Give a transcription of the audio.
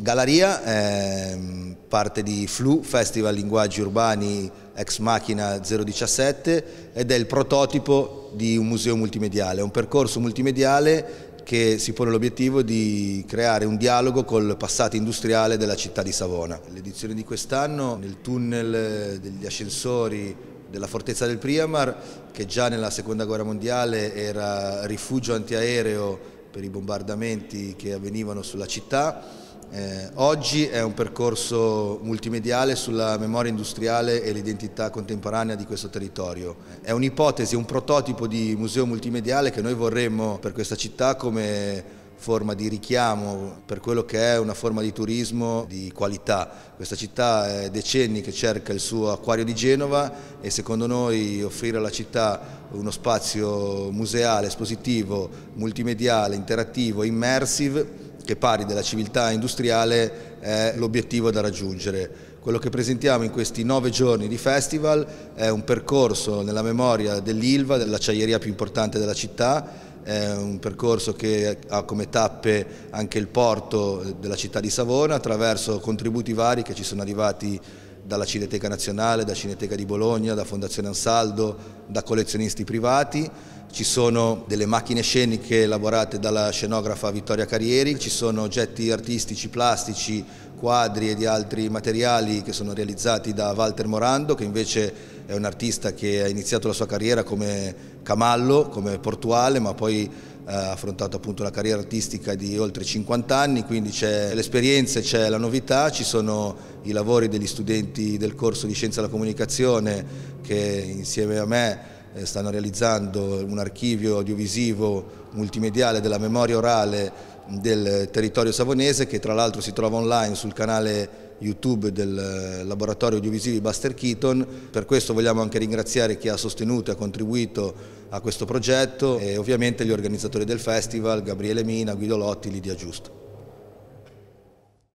Galeria eh, parte di Flu, Festival Linguaggi Urbani Ex Machina 017 ed è il prototipo di un museo multimediale, un percorso multimediale che si pone l'obiettivo di creare un dialogo col passato industriale della città di Savona. L'edizione di quest'anno nel tunnel eh, degli ascensori della fortezza del Priamar, che già nella seconda guerra mondiale era rifugio antiaereo per i bombardamenti che avvenivano sulla città, eh, oggi è un percorso multimediale sulla memoria industriale e l'identità contemporanea di questo territorio. È un'ipotesi, un prototipo di museo multimediale che noi vorremmo per questa città come forma di richiamo per quello che è una forma di turismo di qualità. Questa città è decenni che cerca il suo acquario di Genova e secondo noi offrire alla città uno spazio museale, espositivo, multimediale, interattivo, immersive che pari della civiltà industriale è l'obiettivo da raggiungere. Quello che presentiamo in questi nove giorni di festival è un percorso nella memoria dell'Ilva, dell'acciaieria più importante della città, è un percorso che ha come tappe anche il porto della città di Savona attraverso contributi vari che ci sono arrivati dalla Cineteca Nazionale, da Cineteca di Bologna, da Fondazione Ansaldo, da collezionisti privati. Ci sono delle macchine sceniche elaborate dalla scenografa Vittoria Carrieri, ci sono oggetti artistici, plastici, quadri e di altri materiali che sono realizzati da Walter Morando, che invece è un artista che ha iniziato la sua carriera come camallo, come portuale, ma poi ha affrontato appunto una carriera artistica di oltre 50 anni, quindi c'è l'esperienza, c'è la novità, ci sono i lavori degli studenti del corso di Scienza della Comunicazione che insieme a me eh, stanno realizzando un archivio audiovisivo multimediale della memoria orale del territorio savonese che tra l'altro si trova online sul canale YouTube del eh, laboratorio audiovisivi Buster Keaton, per questo vogliamo anche ringraziare chi ha sostenuto e ha contribuito a questo progetto e ovviamente gli organizzatori del festival, Gabriele Mina, Guido Lotti, Lidia Giusto.